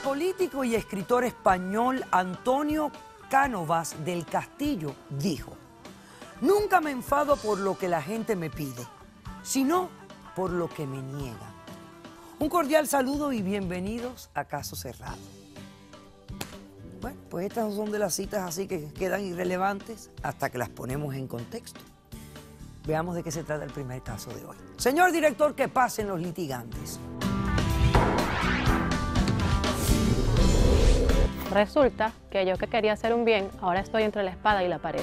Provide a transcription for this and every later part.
político y escritor español Antonio Cánovas del Castillo dijo, nunca me enfado por lo que la gente me pide, sino por lo que me niega. Un cordial saludo y bienvenidos a Caso Cerrado. Bueno, pues estas son de las citas así que quedan irrelevantes hasta que las ponemos en contexto. Veamos de qué se trata el primer caso de hoy. Señor director, que pasen los litigantes. Resulta que yo que quería hacer un bien, ahora estoy entre la espada y la pared.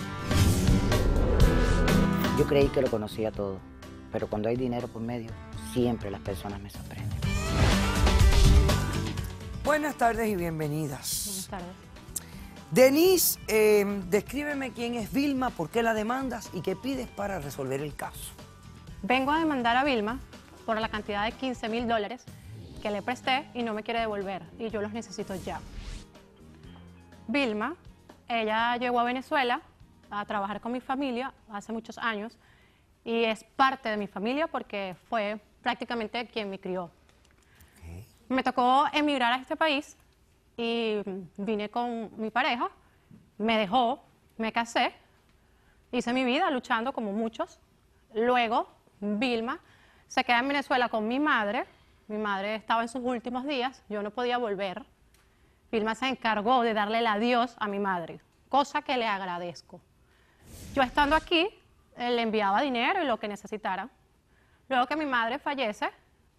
Yo creí que lo conocía todo, pero cuando hay dinero por medio, siempre las personas me sorprenden. Buenas tardes y bienvenidas. Buenas tardes. Denise, em, descríbeme quién es Vilma, por qué la demandas y qué pides para resolver el caso. Vengo a demandar a Vilma por la cantidad de 15 mil dólares que le presté y no me quiere devolver y yo los necesito ya. Vilma, ella llegó a Venezuela a trabajar con mi familia hace muchos años y es parte de mi familia porque fue prácticamente quien me crió. Me tocó emigrar a este país y vine con mi pareja, me dejó, me casé, hice mi vida luchando como muchos. Luego, Vilma se queda en Venezuela con mi madre. Mi madre estaba en sus últimos días, yo no podía volver Vilma se encargó de darle el adiós a mi madre, cosa que le agradezco. Yo estando aquí, eh, le enviaba dinero y lo que necesitara. Luego que mi madre fallece,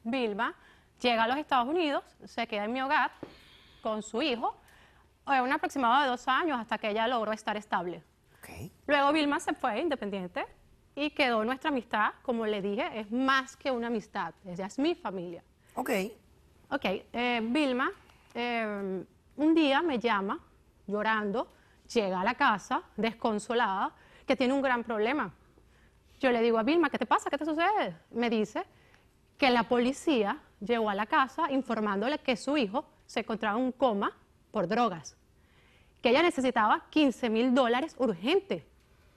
Vilma llega a los Estados Unidos, se queda en mi hogar con su hijo, eh, un aproximado de dos años hasta que ella logró estar estable. Luego Vilma se fue independiente y quedó nuestra amistad, como le dije, es más que una amistad, ella es mi familia. Ok. Ok, eh, Vilma em, un día me llama llorando, llega a la casa desconsolada, que tiene un gran problema. Yo le digo a Vilma, ¿qué te pasa? ¿Qué te sucede? Me dice que la policía llegó a la casa informándole que su hijo se encontraba en coma por drogas, que ella necesitaba 15 mil dólares urgente.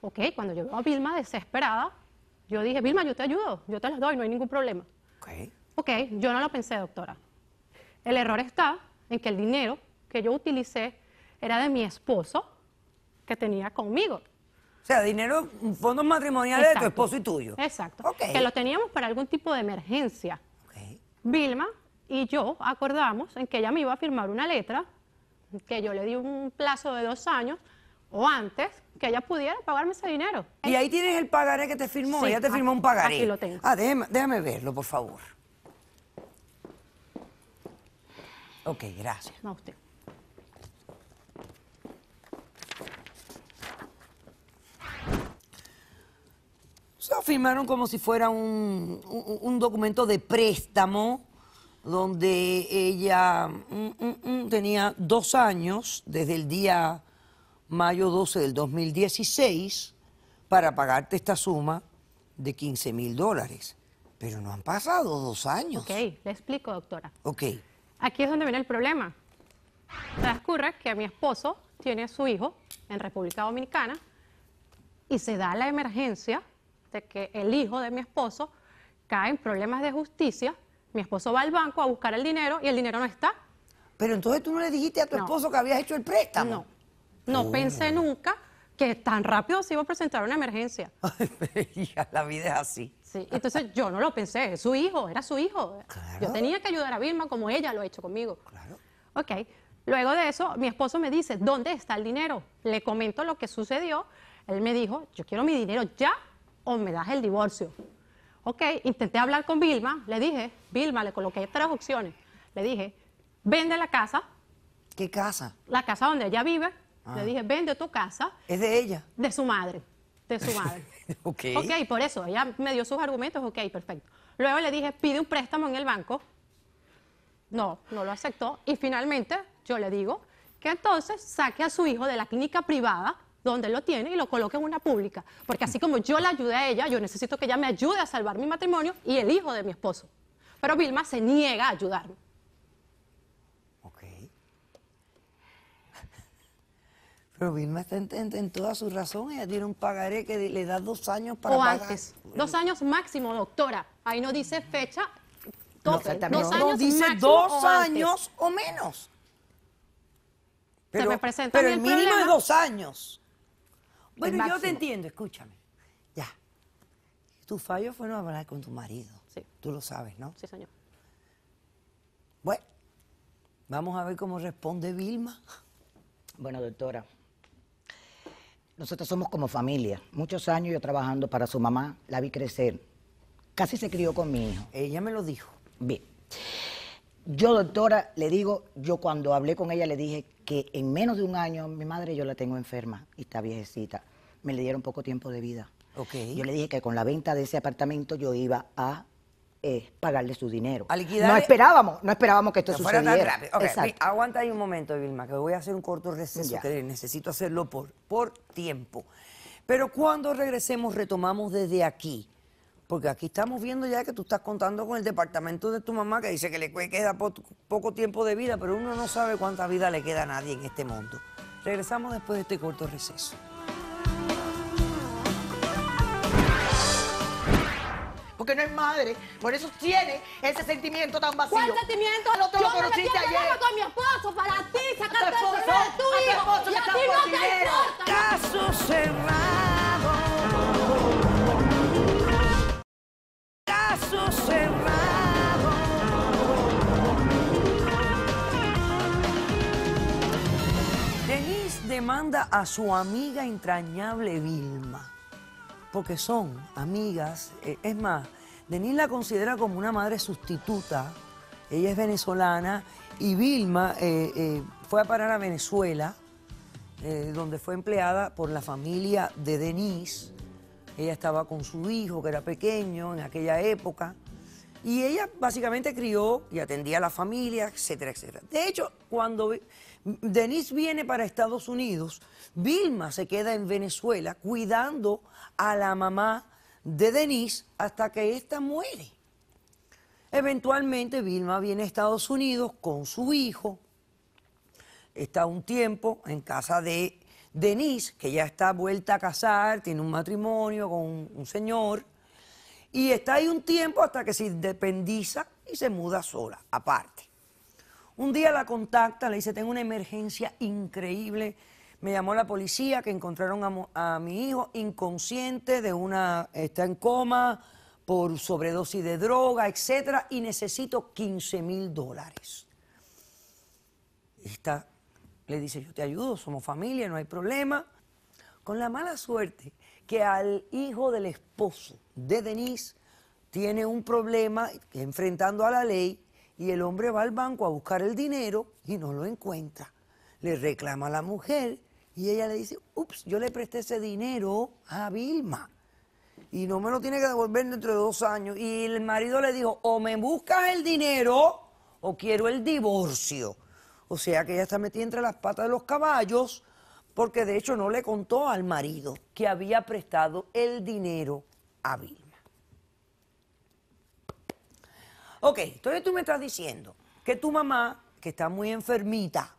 Ok, cuando llegó a Vilma desesperada, yo dije, Vilma, yo te ayudo, yo te los doy, no hay ningún problema. Ok, okay yo no lo pensé, doctora. El error está en que el dinero que yo utilicé era de mi esposo que tenía conmigo. O sea, dinero, fondos matrimoniales de tu esposo y tuyo. Exacto. Que lo teníamos para algún tipo de emergencia. Okay. Vilma y yo acordamos en que ella me iba a firmar una letra, que yo le di un plazo de dos años o antes, que ella pudiera pagarme ese dinero. Y ahí tienes el pagaré que te firmó, ella te firmó un pagaré. Aquí lo tengo. Ah, déjame, verlo, por favor. Ok, gracias. No, usted. Se lo firmaron como si fuera un, documento de préstamo donde ella mm, mm, mm, tenía dos años desde el día mayo 12 del 2016 para pagarte esta suma de 15 mil dólares. Pero no han pasado dos años. Ok, le explico, doctora. Ok. Aquí es donde viene el problema. Transcurre que a mi esposo tiene a su hijo en República Dominicana y se da la emergencia que el hijo de mi esposo cae en problemas de justicia, mi esposo va al banco a buscar el dinero y el dinero no está. Pero entonces tú no le dijiste a tu esposo que habías hecho el préstamo. No, no oh. pensé nunca que tan rápido se iba a presentar una emergencia. la vida es así. Sí, entonces yo no lo pensé, ES su hijo, era su hijo. Yo tenía que ayudar a Vilma como ella lo ha hecho conmigo. Claro. Ok, luego de eso mi esposo me dice, ¿dónde está el dinero? Le comento lo que sucedió, él me dijo, yo quiero mi dinero ya, o me das el divorcio. Ok, intenté hablar con Vilma, le dije, Vilma, le coloqué tres opciones. Le dije, vende la casa. ¿Qué casa? La casa donde ella vive. Le ah. dije, vende tu casa. ¿Es de ella? De su madre, de su madre. ok. Ok, por eso, ella me dio sus argumentos, ok, perfecto. Luego le dije, pide un préstamo en el banco. No, no lo aceptó. Y finalmente yo le digo que entonces saque a su hijo de la clínica privada donde lo tiene y lo coloque en una pública. Porque así como yo la ayudé a ella, yo necesito que ella me ayude a salvar mi matrimonio y el hijo de mi esposo. Pero Vilma se niega a ayudarme. Ok. Pero Vilma está en, en, toda su razón. Ella tiene un pagaré que le da dos años para. pagar. antes. Dos años máximo, doctora. Ahí no dice fecha. dos años dice dos años o menos. Pero, se me presenta pero el, mínimo es dos años. Bueno, yo te entiendo, escúchame. Ya. Tu fallo fue no hablar con tu marido. Sí. Tú lo sabes, ¿no? Sí, señor. Bueno, vamos a ver cómo responde Vilma. Bueno, doctora, nosotros somos como familia. Muchos años yo trabajando para su mamá, la vi crecer. Casi se crió con mi hijo. Ella me lo dijo. Bien. Yo, doctora, le digo, yo cuando hablé con ella le dije que en menos de un año mi madre yo la tengo enferma y está viejecita me le dieron poco tiempo de vida. Okay. Yo le dije que con la venta de ese apartamento yo iba a eh, pagarle su dinero. A no e- esperábamos, no esperábamos que esto no sucediera. Fuera Aguanta ahí un momento, Vilma, que voy a hacer un corto receso, que necesito hacerlo por, por tiempo. Pero cuando regresemos, retomamos desde aquí. Porque aquí estamos viendo ya que tú estás contando con el departamento de tu mamá que dice que le queda poco tiempo de vida, pero uno no sabe cuánta vida le queda a nadie en este mundo. Regresamos después de este corto receso. porque no es madre. Por eso tiene ese sentimiento tan vacío. ¿Cuál sentimiento? No te lo conociste ayer. Yo mi esposo para ti, sacarte el de tu y a no te importa. Caso cerrado. Caso cerrado. demanda a su amiga entrañable Vilma porque son amigas. Eh, es más, Denise la considera como una madre sustituta. Ella es venezolana y Vilma eh, eh, fue a parar a Venezuela, donde fue empleada por la familia de Denise. Ella estaba con su hijo, que era pequeño en aquella época. Y ella básicamente crió y atendía a la familia, etcétera, etcétera. De hecho, cuando Denise viene para Estados Unidos, Vilma se queda en Venezuela cuidando a la mamá de Denise hasta que ésta muere. Eventualmente Vilma viene a Estados Unidos con su hijo, está un tiempo en casa de Denise, que ya está vuelta a casar, tiene un matrimonio con un, un señor, y está ahí un tiempo hasta que se independiza y se muda sola, aparte. Un día la contacta, le dice, tengo una emergencia increíble. Me llamó la policía que encontraron a, mi hijo inconsciente, de una, está en coma por sobredosis de droga, etcétera, y necesito 15 mil dólares. Esta le dice, yo te ayudo, somos familia, no hay problema. Con la mala suerte que al hijo del esposo de Denise tiene un problema enfrentando a la ley y el hombre va al banco a buscar el dinero y no lo encuentra. Le reclama a la mujer y ella le dice, ups, yo le presté ese dinero a Vilma y no me lo tiene que devolver dentro de dos años. Y el marido le dijo, o me buscas el dinero o quiero el divorcio. O sea que ella está metida entre las patas de los caballos porque de hecho no le contó al marido que había prestado el dinero a Vilma. Ok, entonces tú me estás diciendo que tu mamá, que está muy enfermita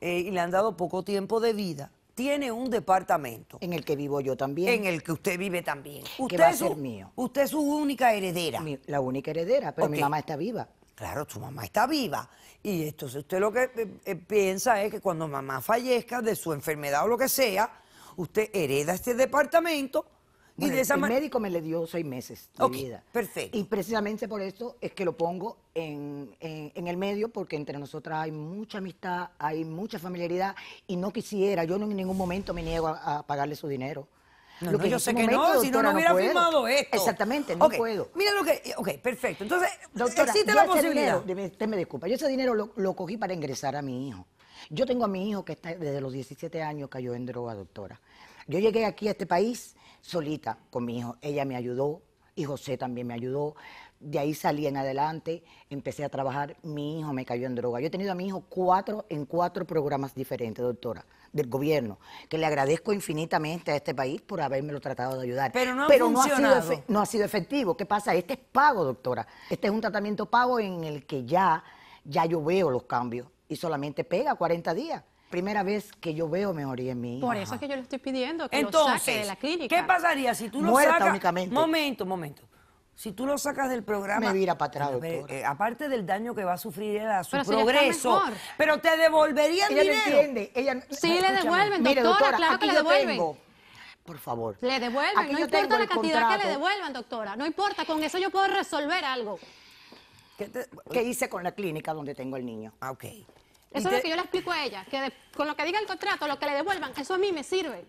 eh, y le han dado poco tiempo de vida, tiene un departamento. En el que vivo yo también. En el que usted vive también. Usted que va a ser mío. Usted es su única heredera. la única heredera, pero mi mamá está viva. Claro, tu mamá está viva. Y entonces usted lo que eh, eh, piensa es que cuando mamá fallezca de su enfermedad o lo que sea, usted hereda este departamento y de esa el médico me le dio seis meses de vida. Perfecto. Y precisamente por eso es que lo pongo en, el medio, porque entre nosotras hay mucha amistad, hay mucha familiaridad, y no quisiera, yo en ningún momento me niego a, pagarle su dinero. lo que yo sé este que no, si no, no hubiera firmado esto. Exactamente, no puedo. Mira lo que. Ok, perfecto. Entonces, doctora, existe la posibilidad. Dinero, disculpa, yo ese dinero lo, cogí para ingresar a mi hijo. Yo tengo a mi hijo que está desde los 17 años cayó en droga, doctora. Yo llegué aquí a este país solita con mi hijo. Ella me ayudó y José también me ayudó. De ahí salí en adelante, empecé a trabajar, mi hijo me cayó en droga. Yo he tenido a mi hijo cuatro, en cuatro programas diferentes, doctora, del gobierno, que le agradezco infinitamente a este país por haberme lo tratado de ayudar. Pero no ha, Pero no ha, sido, no ha sido efectivo. ¿Qué pasa? Este es pago, doctora. Este es un tratamiento pago en el que ya, ya yo veo los cambios y solamente pega 40 días primera vez que yo veo mejoría en mí. Por eso es que yo le estoy pidiendo que lo saque de la clínica. ¿Qué pasaría si tú lo sacas? únicamente. Momento, momento. Si tú lo sacas del programa. Me vira para atrás, doctora. Eh, aparte del daño que va a sufrir él a su progreso. pero te devolverían ella dinero. Ella entiende. Ella, sí, le devuelven, doctora, claro que le devuelven. por favor. Le devuelven, no importa la cantidad que le devuelvan, doctora. No importa, con eso yo puedo resolver algo. ¿Qué, ¿Qué hice con la clínica donde tengo el niño? Ah, ok. Eso es lo que yo le explico a ella, que con lo que diga el contrato, lo que le devuelvan, eso a mí me sirve.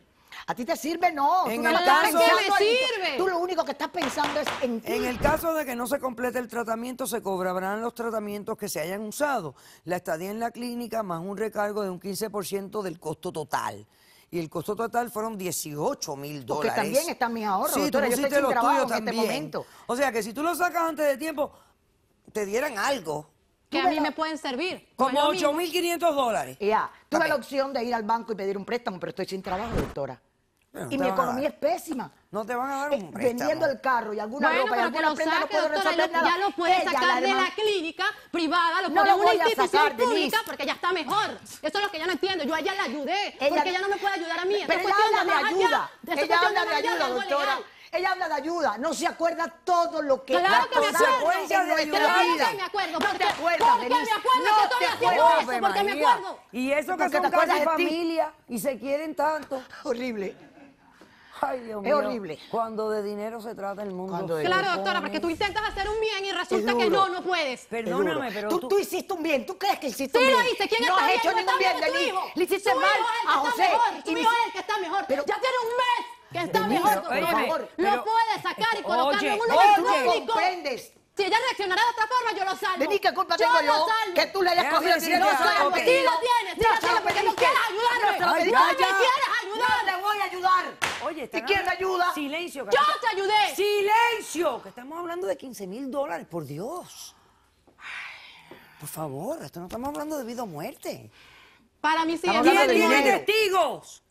¿A ti te sirve? No. En tú el me sirve? Tú lo único que estás pensando es en En el caso de que no se complete el tratamiento, se cobrarán los tratamientos que se hayan usado. La estadía en la clínica más un recargo de un 15% del costo total. Y el costo total fueron 18 mil dólares. Porque también están mis ahorros. Sí, doctora, tú yo estoy trabajo en este momento. O sea, que si tú lo sacas antes de tiempo, te dieran algo que a mí me pueden servir. Como 8.500 dólares. Ya, tuve la opción de ir al banco y pedir un préstamo, pero estoy sin trabajo, doctora. y mi economía es pésima. No te van a dar eh, un préstamo. Vendiendo el carro y alguna bueno, ropa y no puedo doctora, nada. Ya lo puedes sacar de la clínica privada, lo no EN una institución pública porque ya está mejor. Eso es lo que yo no entiendo. Yo a ella la ayudé porque ella no me puede ayudar a mí. Pero ella habla de ayuda. Ella habla de ayuda, doctora. Ella habla de ayuda, no se acuerda todo lo que claro que me acuerdo. claro que me acuerdo. no te acuerdas, porque me acuerdo no que estoy haciendo eso, porque me acuerdo. Y eso que son casi familia y se quieren tanto. Horrible. Ay, Dios mío. Es horrible. Cuando de dinero se trata el mundo. claro, doctora, porque tú intentas hacer un bien y resulta que no, no puedes. Perdóname, pero tú, tú... hiciste un bien. ¿Tú crees que hiciste un bien? Sí, lo hice. ¿Quién no está has hecho ningún bien, Denis. Le hiciste mal a ah, José. Tu hijo es el que está mejor. Pero, lo puede sacar y eh, colocarlo en un lugar público. Si ella reaccionará de otra forma, yo lo salvo. ¿De qué culpa tengo yo? Que tú le hayas cogido el dinero. Yo Sí lo tienes, sí lo tienes, porque no quieres ayudarme. No, Ay, quieres ayudar. te voy a ayudar. Oye, ¿Y quién ayuda? Silencio. Yo te ayudé. Silencio. Que estamos hablando de 15 mil dólares, por Dios. por favor, esto no estamos hablando de vida o muerte. Para mí sí. ¿Quién tiene testigos?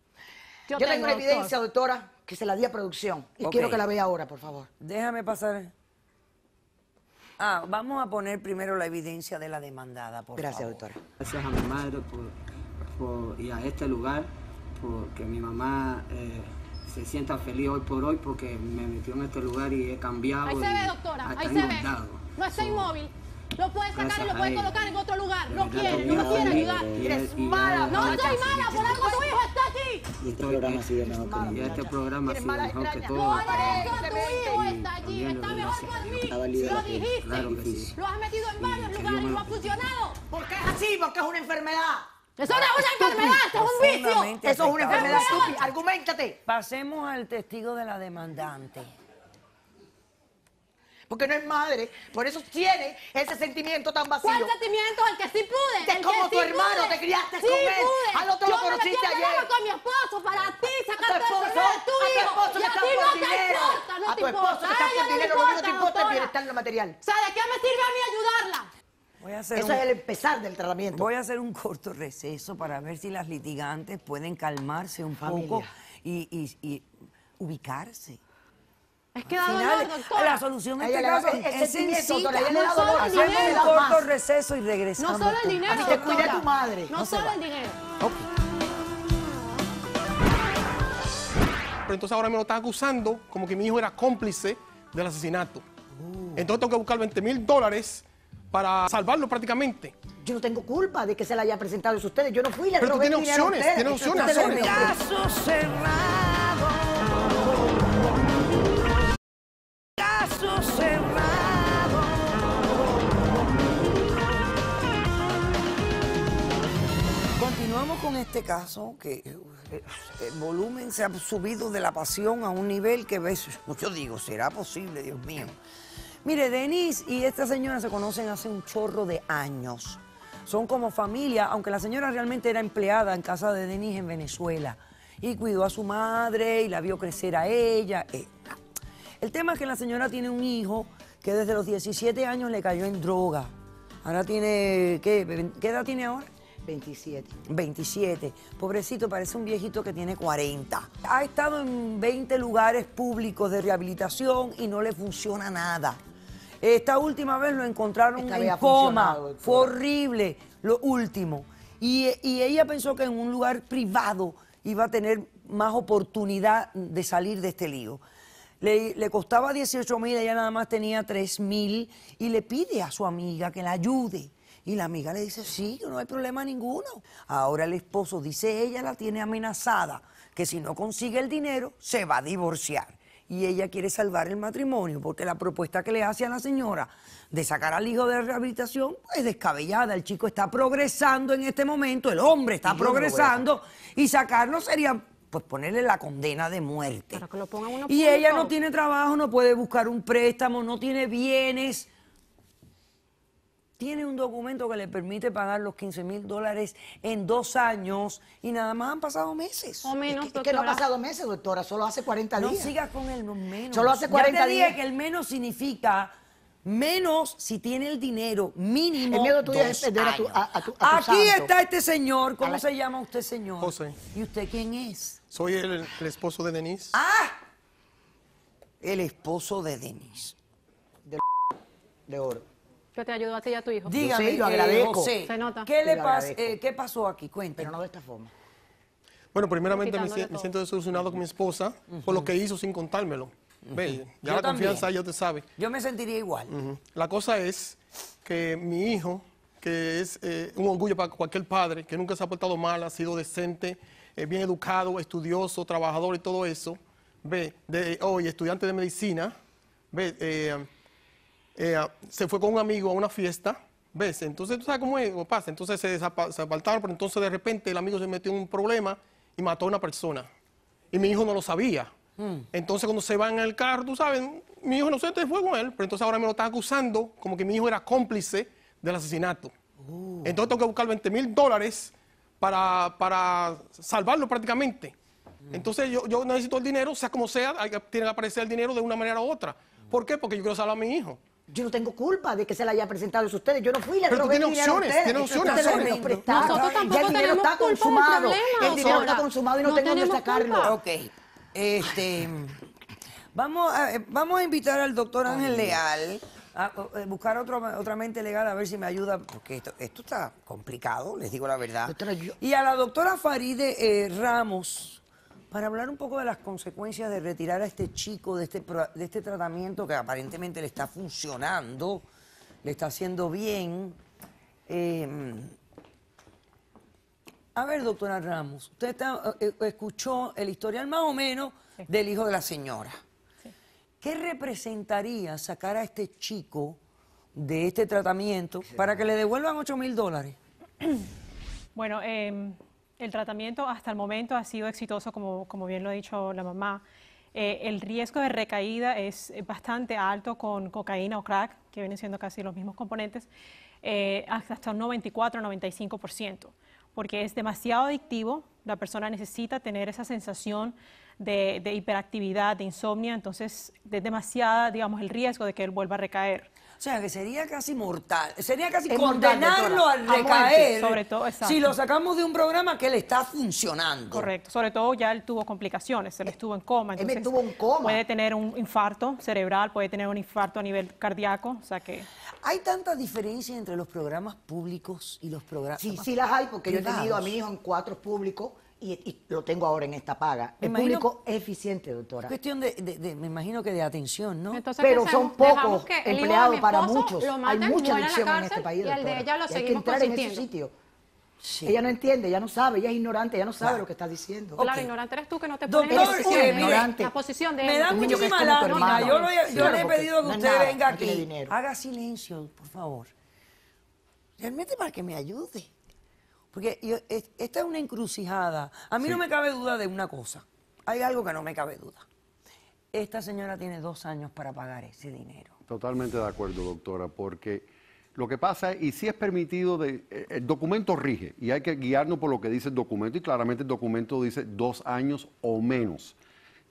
Yo, tengo evidencia, doctora que se la di a producción. Y quiero que la vea ahora, por favor. Déjame pasar. Ah, vamos a poner primero la evidencia de la demandada, por Gracias, doctora. Gracias a mi madre y a este lugar, porque mi mamá eh, se sienta feliz hoy por hoy, porque me metió en este lugar y he cambiado. Ahí se ve, doctora, ahí se ve. No ESTOY MÓVIL. Lo puedes sacar y lo puedes colocar en otro lugar. No quiere, no quiero quiere ayudar. Eres mala. No soy mala, por algo tu hijo está este programa ha sido mejor que Y este programa ha sido mejor que este todo. Está mí. lo dijiste. Lo has metido en varios lugares y no ha funcionado. qué es así, porque es una enfermedad. Eso no es una enfermedad, eso es un vicio. Eso es una enfermedad estúpida. Argumentate. Pasemos al testigo de la demandante porque no es madre. Por eso tiene ese sentimiento tan vacío. ¿Cuál sentimiento? El que sí pude. Es como tu hermano, te criaste con él. Pude. Al otro lo conociste me ayer. con mi esposo para ti, sacarte el de tu hijo. Tu esposo y a ti no te importa, no a te importa. ¿No tu esposo que estás por dinero, te importa es bienestar material. O ¿de qué me sirve a mí ayudarla? Voy a hacer Eso es el empezar del tratamiento. Voy a hacer un corto receso para ver si las litigantes pueden calmarse un poco y ubicarse. Es que da dolor, La solución en este caso es sencilla. No solo el dinero. Hacemos un corto receso y regresamos. No solo el dinero, Así que cuida a tu madre. No, solo el dinero. Pero entonces ahora me lo estás acusando como que mi hijo era cómplice del asesinato. Oh. Entonces tengo que buscar 20 mil dólares para salvarlo prácticamente. Yo no tengo culpa de que se la haya presentado a ustedes. Yo no fui la Pero tú tienes opciones, tienes opciones. que eh, eh, el volumen se ha subido de la pasión a un nivel que yo digo, ¿será posible, Dios mío? Mire, Denise y esta señora se conocen hace un chorro de años. Son como familia, aunque la señora realmente era empleada en casa de Denise en Venezuela y cuidó a su madre y la vio crecer a ella. Eh. El tema es que la señora tiene un hijo que desde los 17 años le cayó en droga. Ahora tiene, ¿qué, ¿qué edad tiene ahora? 27. 27. Pobrecito, parece un viejito que tiene 40. Ha estado en 20 lugares públicos de rehabilitación y no le funciona nada. Esta última vez lo encontraron en coma. Fue horrible, lo último. Y, ella pensó que en un lugar privado iba a tener más oportunidad de salir de este lío. Le, le, costaba 18 mil, ella nada más tenía 3 mil y le pide a su amiga que la ayude. Y la amiga le dice, sí, no hay problema ninguno. Ahora el esposo dice, ella la tiene amenazada, que si no consigue el dinero, se va a divorciar. Y ella quiere salvar el matrimonio, porque la propuesta que le hace a la señora de sacar al hijo de rehabilitación es pues, descabellada. El chico está progresando en este momento, el hombre está progresando, y sacarlo sería pues ponerle la condena de muerte. y ella no tiene trabajo, no puede buscar un préstamo, no tiene bienes tiene un documento que le permite pagar los 15 mil dólares en dos años y nada más han pasado meses. O menos, que, no ha pasado meses, doctora, solo hace 40 días. No sigas con el menos. Solo hace 40 ya te días. que el menos significa menos si tiene el dinero mínimo. El miedo tuyo es perder a tu, a, Aquí está este señor. ¿Cómo se llama usted, señor? José. ¿Y usted quién es? Soy el, esposo de Denise. ¡Ah! El esposo de Denise. De, de oro que te ayudó a ti y a tu hijo. Dígame, eh, agradezco. Se nota. ¿qué, le eh, pasó aquí? PERO no de esta forma. Bueno, primeramente me, siento desilusionado con mi esposa por lo que hizo sin contármelo. Ve, ya la confianza ya te sabe. Yo me sentiría igual. La cosa es que mi hijo, que es eh, un orgullo para cualquier padre, que nunca se ha portado mal, ha sido decente, bien educado, estudioso, trabajador y todo eso, ve, de, hoy estudiante de medicina, ve, eh, se fue con un amigo a una fiesta, ¿ves? Entonces, ¿tú sabes cómo es? pasa? Entonces se, se pero entonces de repente el amigo se metió en un problema y mató a una persona. Y mi hijo no lo sabía. Hmm. Entonces, cuando se va en el carro, tú sabes, mi hijo no se fue con él, pero entonces ahora me lo están acusando como que mi hijo era cómplice del asesinato. Oh. Entonces tengo que buscar 20 mil dólares para, salvarlo prácticamente. Hmm. Entonces yo, necesito el dinero, sea como sea, tiene que aparecer el dinero de una manera u otra. ¿Por qué? Porque yo quiero salvar a mi hijo. Yo no tengo culpa de que se la haya presentado a ustedes. Yo no fui la Pero tú opciones, tiene opciones. opciones. Nosotros tampoco ya el dinero está consumado. el dinero está consumado y no, tengo dónde sacarlo. Ok. Este, vamos, a, eh, vamos a invitar al doctor Ángel Leal a, eh, buscar otra mente legal a ver si me ayuda, porque esto, esto está complicado, les digo la verdad. Y a la doctora Faride eh, Ramos, para hablar un poco de las consecuencias de retirar a este chico de este, de este tratamiento que aparentemente le está funcionando, le está haciendo bien. Em, a ver, doctora Ramos, usted eh, eh, escuchó el historial más o menos del hijo de la señora. ¿Qué representaría sacar a este chico de este tratamiento para que le devuelvan 8 mil dólares? Bueno, eh, el tratamiento hasta el momento ha sido exitoso, como, bien lo ha dicho la mamá. Eh, el riesgo de recaída es bastante alto con cocaína o crack, que vienen siendo casi los mismos componentes, eh, hasta un 94-95%, porque es demasiado adictivo, la persona necesita tener esa sensación de, hiperactividad, de insomnio, entonces es demasiado digamos, el riesgo de que él vuelva a recaer. O sea, que sería casi mortal. Sería casi condenarlo al recaer. sobre todo, Si lo sacamos de un programa que le está funcionando. Correcto. Sobre todo ya él tuvo complicaciones. Él estuvo en coma. Entonces, él estuvo en coma. Puede tener un infarto cerebral, puede tener un infarto a nivel cardíaco. O sea que... Hay tanta diferencia entre los programas públicos y los programas... Sí, sí las hay, porque yo he tenido a mi hijo en cuatro públicos y, lo tengo ahora en esta paga. es el público es eficiente, doctora. Es cuestión de, de, me imagino que de atención, ¿no? Pero son pocos empleados para muchos. Hay mucha adicción en este país, y el De ella lo seguimos Ella no entiende, ella no sabe, ella es ignorante, ella no sabe lo que está diciendo. Claro, ignorante eres tú que no te pones Doctor, en la, posición de él. Me da muchísima lástima. Yo, lo, yo le he pedido que usted venga aquí. Haga silencio, por favor. Realmente para que me ayude. Porque esta es una encrucijada. A mí no me cabe duda de una cosa. Hay algo que no me cabe duda. Esta señora tiene dos años para pagar ese dinero. Totalmente de acuerdo, doctora, porque lo que pasa es, y si es permitido, de, eh, el documento rige, y hay que guiarnos por lo que dice el documento, y claramente el documento dice dos años o menos.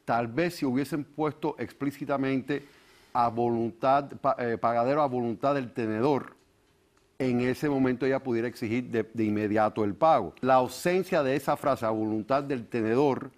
Tal vez si hubiesen puesto explícitamente a voluntad, eh, pagadero a voluntad del tenedor, en ese momento ella pudiera exigir de, inmediato el pago. La ausencia de esa frase a voluntad del tenedor,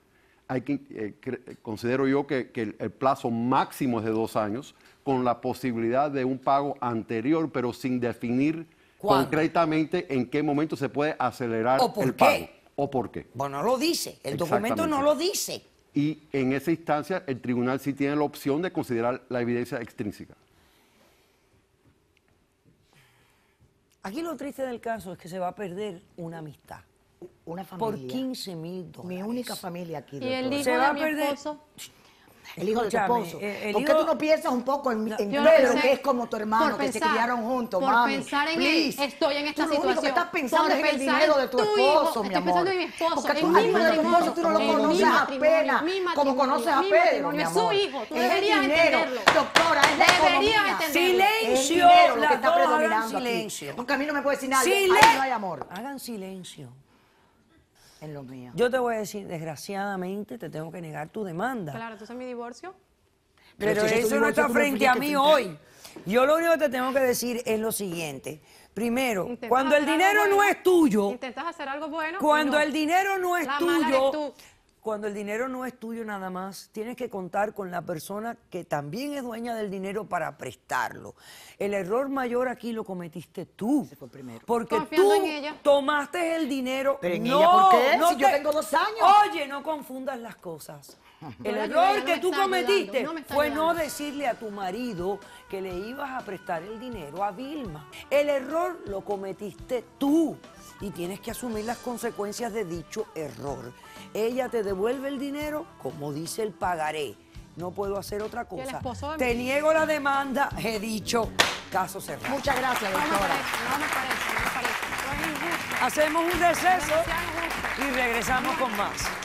hay que, eh, considero yo que, el, plazo máximo es de dos años, con la posibilidad de un pago anterior, pero sin definir concretamente en qué momento se puede acelerar el pago. ¿O por qué? Bueno, no lo dice, el documento no lo dice. Y en esa instancia el tribunal sí tiene la opción de considerar la evidencia extrínseca. Aquí lo triste del caso es que se va a perder una amistad. Una familia. Por 15 dólares. Mi única familia aquí. Y EL HIJO se va a, mi esposo el hijo de tu esposo. Eh, ¿Por qué tú no piensas un poco en, en Pedro, que es como tu hermano, que se criaron juntos, por pensar en él, estoy en esta situación. Lo único que estás pensando es en el dinero de tu, esposo, mi amor. Estoy pensando en mi esposo. Porque tú, de tu esposo tú no lo conoces apenas, como conoces a Pedro, mi amor. Es su hijo, tú deberías entenderlo. Doctora, es la economía. Silencio, lo que está predominando aquí. Porque a mí no me puede decir nadie, ahí no hay amor. Hagan silencio mío. Yo te voy a decir, desgraciadamente, te tengo que negar tu demanda. Claro, entonces mi divorcio. Pero, eso no está frente a mí hoy. Yo lo único que te tengo que decir es lo siguiente. Primero, cuando el dinero no es tuyo. Intentas hacer algo bueno. Cuando el dinero no es tuyo cuando el dinero no es tuyo nada más, tienes que contar con la persona que también es dueña del dinero para prestarlo. El error mayor aquí lo cometiste tú. Porque tú tomaste el dinero. ¿por qué? yo tengo dos años. Oye, no confundas las cosas. El error que tú cometiste fue no decirle a tu marido que le ibas a prestar el dinero a Vilma. El error lo cometiste tú y tienes que asumir las consecuencias de dicho error. Ella te devuelve el dinero, como dice el pagaré. No puedo hacer otra cosa. Te niego la demanda, he dicho caso cerrado. Muchas gracias, doctora. No me parece, no me parece, Hacemos un deceso y regresamos con más.